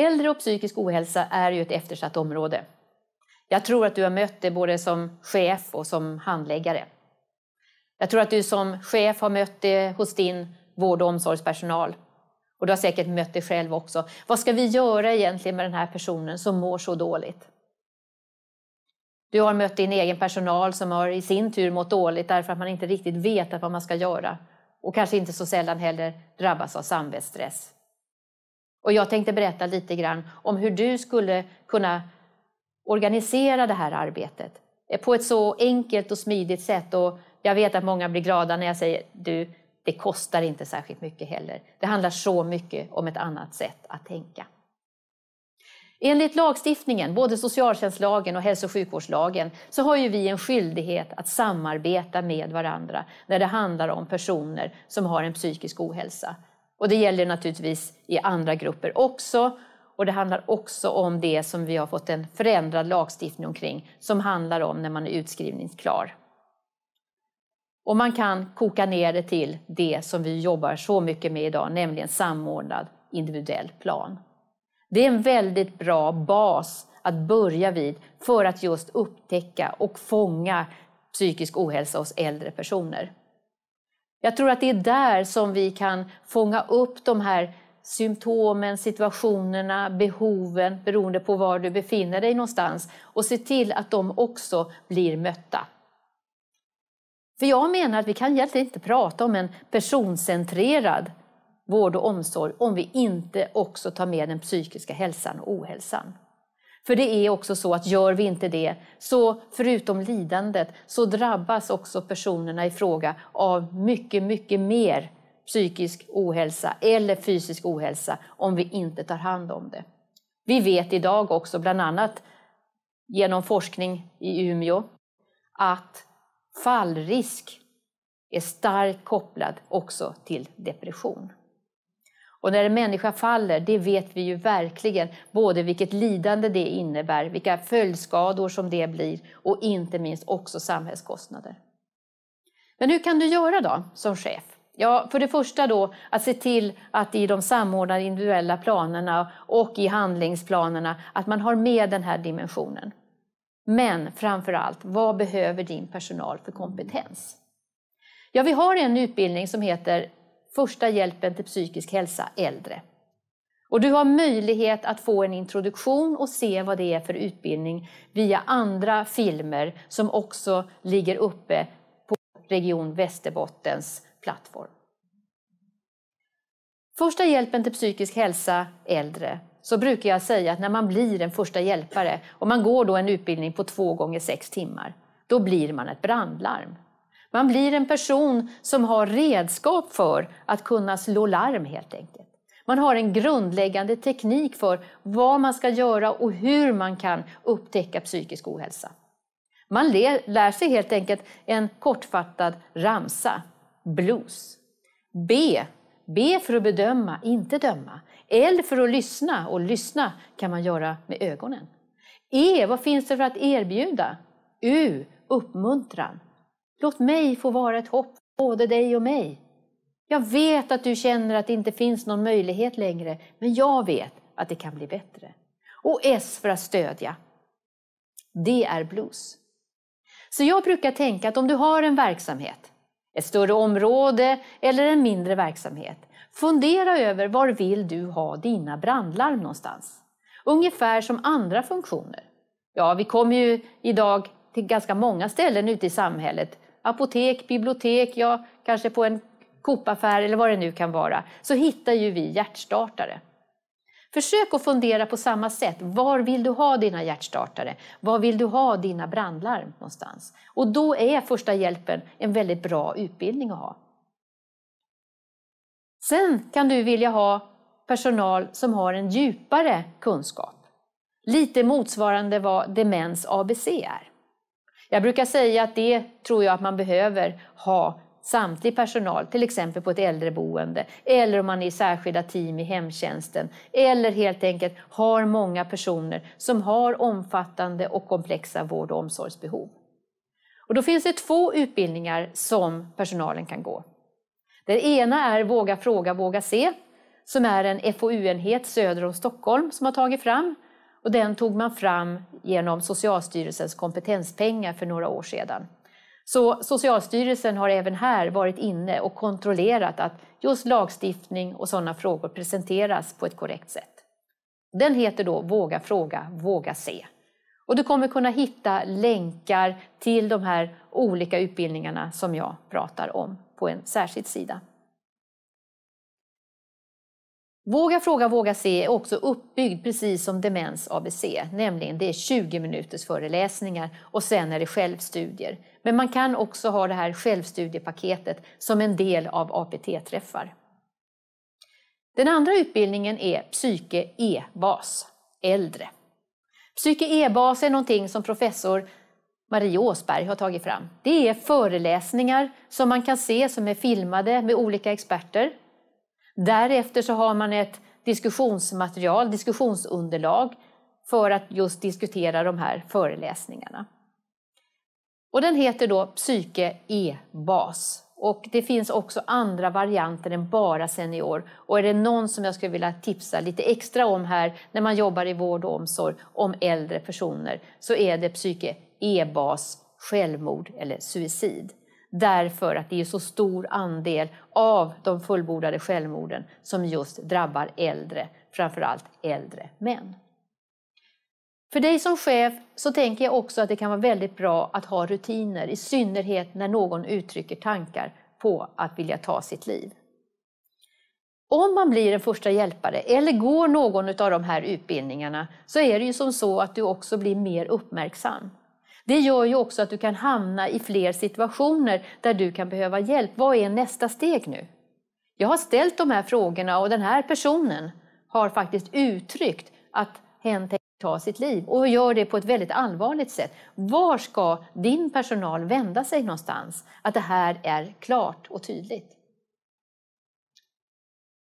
Äldre och psykisk ohälsa är ju ett eftersatt område. Jag tror att du har mött det både som chef och som handläggare. Jag tror att du som chef har mött det hos din vård och omsorgspersonal. Och du har säkert mött det själv också. Vad ska vi göra egentligen med den här personen som mår så dåligt? Du har mött din egen personal som har i sin tur mått dåligt därför att man inte riktigt vet vad man ska göra och kanske inte så sällan heller drabbas av samvetsstress. Och jag tänkte berätta lite grann om hur du skulle kunna organisera det här arbetet eh, på ett så enkelt och smidigt sätt. Och jag vet att många blir glada när jag säger du, det kostar inte särskilt mycket heller. Det handlar så mycket om ett annat sätt att tänka. Enligt lagstiftningen, både socialtjänstlagen och hälso och sjukvårdslagen, så har ju vi en skyldighet att samarbeta med varandra när det handlar om personer som har en psykisk ohälsa. Och det gäller naturligtvis i andra grupper också. Och det handlar också om det som vi har fått en förändrad lagstiftning omkring, som handlar om när man är utskrivningsklar. Och man kan koka ner det till det som vi jobbar så mycket med idag, nämligen samordnad individuell plan. Det är en väldigt bra bas att börja vid för att just upptäcka och fånga psykisk ohälsa hos äldre personer. Jag tror att det är där som vi kan fånga upp de här symptomen, situationerna, behoven beroende på var du befinner dig någonstans och se till att de också blir mötta. För jag menar att vi kan egentligen inte prata om en personcentrerad vård och omsorg om vi inte också tar med den psykiska hälsan och ohälsan. För det är också så att gör vi inte det, så förutom lidandet, så drabbas också personerna i fråga av mycket, mycket mer psykisk ohälsa eller fysisk ohälsa om vi inte tar hand om det. Vi vet idag också, bland annat genom forskning i Umeå, att fallrisk är starkt kopplad också till depression. Och när en människa faller, det vet vi ju verkligen, både vilket lidande det innebär, vilka följdskador som det blir och inte minst också samhällskostnader. Men hur kan du göra då som chef? Ja, för det första då att se till att i de samordnade individuella planerna och i handlingsplanerna att man har med den här dimensionen. Men framför allt, vad behöver din personal för kompetens? Ja, vi har en utbildning som heter Första hjälpen till psykisk hälsa äldre. Och du har möjlighet att få en introduktion och se vad det är för utbildning via andra filmer som också ligger uppe på Region Västerbottens plattform. Första hjälpen till psykisk hälsa äldre så brukar jag säga att när man blir en första hjälpare och man går då en utbildning på två gånger sex timmar, då blir man ett brandlarm. Man blir en person som har redskap för att kunna slå larm helt enkelt. Man har en grundläggande teknik för vad man ska göra och hur man kan upptäcka psykisk ohälsa. Man lär sig helt enkelt en kortfattad ramsa, blues. B. B för att bedöma, inte döma. L för att lyssna, och lyssna kan man göra med ögonen. E. Vad finns det för att erbjuda? U. Uppmuntran. Låt mig få vara ett hopp, både dig och mig. Jag vet att du känner att det inte finns någon möjlighet längre, men jag vet att det kan bli bättre. Och S för att stödja. Det är blues. Så jag brukar tänka att om du har en verksamhet, ett större område eller en mindre verksamhet, fundera över var vill du ha dina brandlarm någonstans? Ungefär som andra funktioner. Ja, vi kommer ju idag till ganska många ställen ute i samhället apotek, bibliotek, ja, kanske på en coop eller vad det nu kan vara, så hittar ju vi hjärtstartare. Försök att fundera på samma sätt. Var vill du ha dina hjärtstartare? Var vill du ha dina brandlarm någonstans? Och då är första hjälpen en väldigt bra utbildning att ha. Sen kan du vilja ha personal som har en djupare kunskap. Lite motsvarande vad demens ABC är. Jag brukar säga att det tror jag att man behöver ha samtlig personal, till exempel på ett äldreboende, eller om man är i särskilda team i hemtjänsten, eller helt enkelt har många personer som har omfattande och komplexa vård och omsorgsbehov. Och då finns det två utbildningar som personalen kan gå. Den ena är Våga fråga, våga se, som är en FoU-enhet söder om Stockholm som har tagit fram och den tog man fram genom Socialstyrelsens kompetenspengar för några år sedan. Så Socialstyrelsen har även här varit inne och kontrollerat att just lagstiftning och sådana frågor presenteras på ett korrekt sätt. Den heter då Våga fråga, våga se. Och du kommer kunna hitta länkar till de här olika utbildningarna som jag pratar om på en särskild sida. Våga fråga, våga se är också uppbyggd precis som demens ABC, nämligen det är 20 minuters föreläsningar och sen är det självstudier. Men man kan också ha det här självstudiepaketet som en del av APT-träffar. Den andra utbildningen är Psyke E-bas, äldre. Psyke E-bas är någonting som professor Marie Åsberg har tagit fram. Det är föreläsningar som man kan se som är filmade med olika experter Därefter så har man ett diskussionsmaterial, diskussionsunderlag för att just diskutera de här föreläsningarna. Och den heter då Psyke E-bas. Och det finns också andra varianter än bara senior. Och är det någon som jag skulle vilja tipsa lite extra om här när man jobbar i vård och omsorg om äldre personer så är det Psyke E-bas självmord eller suicid därför att det är så stor andel av de fullbordade självmorden som just drabbar äldre, framförallt äldre män. För dig som chef så tänker jag också att det kan vara väldigt bra att ha rutiner, i synnerhet när någon uttrycker tankar på att vilja ta sitt liv. Om man blir en första hjälpare eller går någon av de här utbildningarna så är det ju som så att du också blir mer uppmärksam. Det gör ju också att du kan hamna i fler situationer där du kan behöva hjälp. Vad är nästa steg nu? Jag har ställt de här frågorna och den här personen har faktiskt uttryckt att hen tänker ta sitt liv och gör det på ett väldigt allvarligt sätt. Var ska din personal vända sig någonstans? Att det här är klart och tydligt.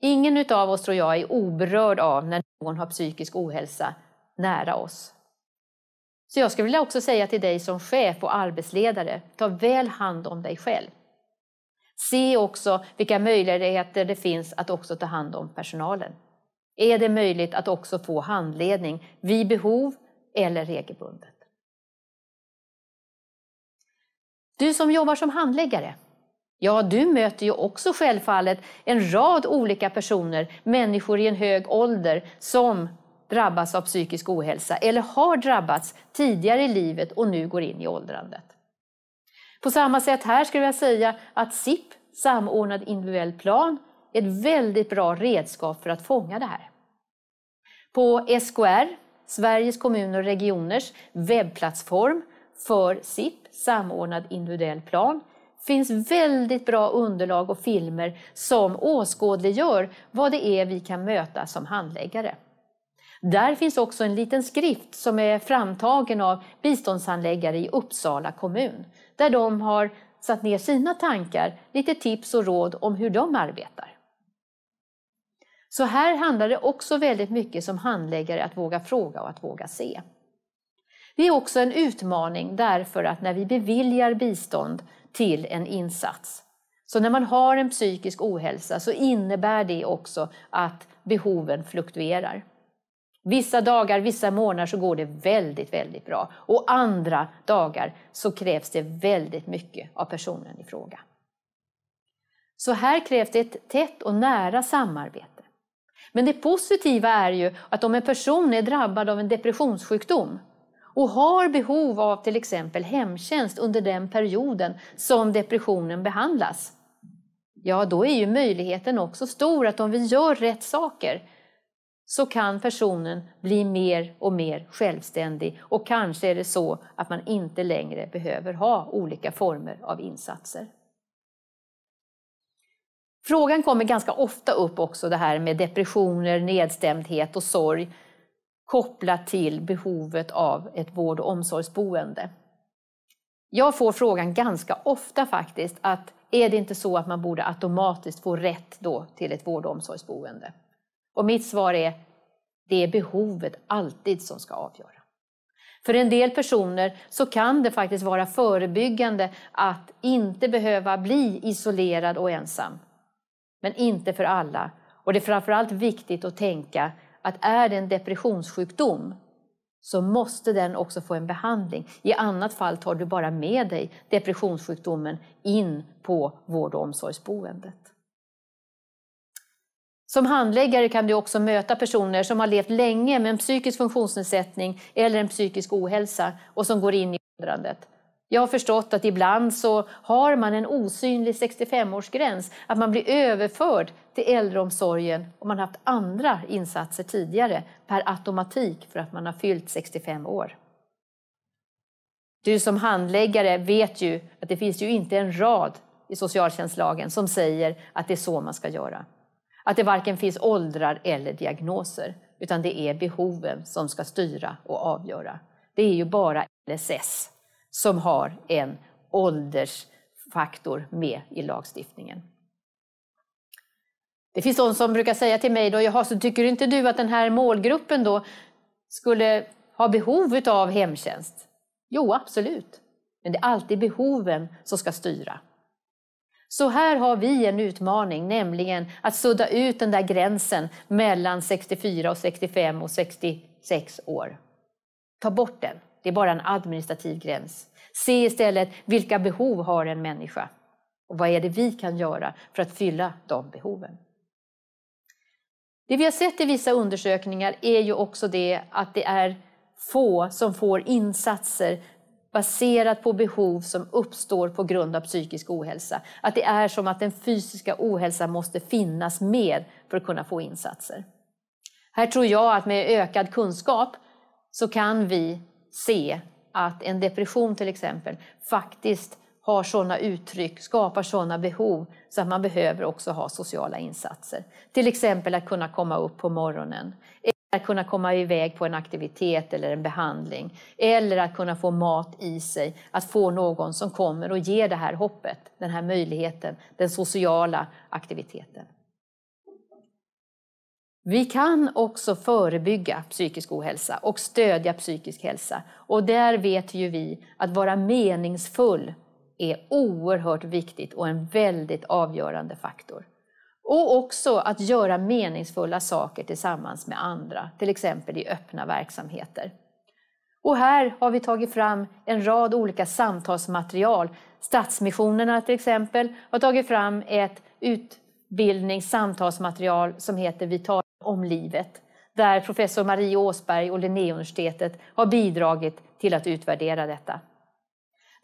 Ingen av oss tror jag är oberörd av när någon har psykisk ohälsa nära oss. Så jag skulle vilja också säga till dig som chef och arbetsledare, ta väl hand om dig själv. Se också vilka möjligheter det finns att också ta hand om personalen. Är det möjligt att också få handledning vid behov eller regelbundet? Du som jobbar som handläggare, ja du möter ju också självfallet en rad olika personer, människor i en hög ålder som drabbas av psykisk ohälsa eller har drabbats tidigare i livet och nu går in i åldrandet. På samma sätt här skulle jag säga att SIP, samordnad individuell plan, är ett väldigt bra redskap för att fånga det här. På SKR, Sveriges kommuner och regioners webbplattform för SIP, samordnad individuell plan, finns väldigt bra underlag och filmer som åskådliggör vad det är vi kan möta som handläggare. Där finns också en liten skrift som är framtagen av biståndshandläggare i Uppsala kommun där de har satt ner sina tankar, lite tips och råd om hur de arbetar. Så här handlar det också väldigt mycket som handläggare att våga fråga och att våga se. Det är också en utmaning därför att när vi beviljar bistånd till en insats, så när man har en psykisk ohälsa så innebär det också att behoven fluktuerar. Vissa dagar, vissa månader så går det väldigt, väldigt bra. Och andra dagar så krävs det väldigt mycket av personen i fråga. Så här krävs det ett tätt och nära samarbete. Men det positiva är ju att om en person är drabbad av en depressionssjukdom och har behov av till exempel hemtjänst under den perioden som depressionen behandlas, ja då är ju möjligheten också stor att om vi gör rätt saker så kan personen bli mer och mer självständig och kanske är det så att man inte längre behöver ha olika former av insatser. Frågan kommer ganska ofta upp också det här med depressioner, nedstämdhet och sorg kopplat till behovet av ett vård och omsorgsboende. Jag får frågan ganska ofta faktiskt att är det inte så att man borde automatiskt få rätt då till ett vård och omsorgsboende? Och mitt svar är, det är behovet alltid som ska avgöra. För en del personer så kan det faktiskt vara förebyggande att inte behöva bli isolerad och ensam. Men inte för alla. Och det är framförallt viktigt att tänka att är det en depressionssjukdom så måste den också få en behandling. I annat fall tar du bara med dig depressionssjukdomen in på vård och omsorgsboendet. Som handläggare kan du också möta personer som har levt länge med en psykisk funktionsnedsättning eller en psykisk ohälsa och som går in i åldrandet. Jag har förstått att ibland så har man en osynlig 65-årsgräns, att man blir överförd till äldreomsorgen om man haft andra insatser tidigare per automatik för att man har fyllt 65 år. Du som handläggare vet ju att det finns ju inte en rad i socialtjänstlagen som säger att det är så man ska göra. Att det varken finns åldrar eller diagnoser, utan det är behoven som ska styra och avgöra. Det är ju bara LSS som har en åldersfaktor med i lagstiftningen. Det finns de som brukar säga till mig då, jaha, så tycker inte du att den här målgruppen då skulle ha behov av hemtjänst? Jo, absolut. Men det är alltid behoven som ska styra. Så här har vi en utmaning, nämligen att sudda ut den där gränsen mellan 64 och 65 och 66 år. Ta bort den. Det är bara en administrativ gräns. Se istället vilka behov har en människa och vad är det vi kan göra för att fylla de behoven. Det vi har sett i vissa undersökningar är ju också det att det är få som får insatser baserat på behov som uppstår på grund av psykisk ohälsa. Att det är som att den fysiska ohälsan måste finnas med för att kunna få insatser. Här tror jag att med ökad kunskap så kan vi se att en depression till exempel faktiskt har sådana uttryck, skapar sådana behov så att man behöver också ha sociala insatser. Till exempel att kunna komma upp på morgonen att kunna komma iväg på en aktivitet eller en behandling. Eller att kunna få mat i sig, att få någon som kommer och ger det här hoppet, den här möjligheten, den sociala aktiviteten. Vi kan också förebygga psykisk ohälsa och stödja psykisk hälsa. Och där vet ju vi att vara meningsfull är oerhört viktigt och en väldigt avgörande faktor. Och också att göra meningsfulla saker tillsammans med andra, till exempel i öppna verksamheter. Och här har vi tagit fram en rad olika samtalsmaterial. Stadsmissionerna till exempel har tagit fram ett utbildningssamtalsmaterial som heter Vi talar om livet, där professor Marie Åsberg och Linnéuniversitetet har bidragit till att utvärdera detta.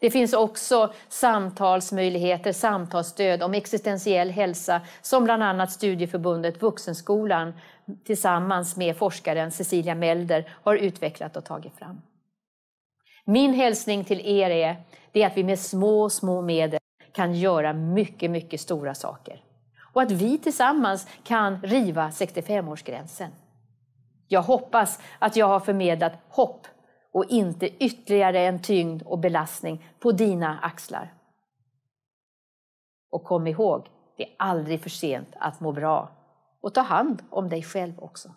Det finns också samtalsmöjligheter, samtalsstöd om existentiell hälsa som bland annat studieförbundet Vuxenskolan tillsammans med forskaren Cecilia Melder har utvecklat och tagit fram. Min hälsning till er är, det att vi med små, små medel kan göra mycket, mycket stora saker. Och att vi tillsammans kan riva 65-årsgränsen. Jag hoppas att jag har förmedlat hopp och inte ytterligare en tyngd och belastning på dina axlar. Och kom ihåg, det är aldrig för sent att må bra och ta hand om dig själv också.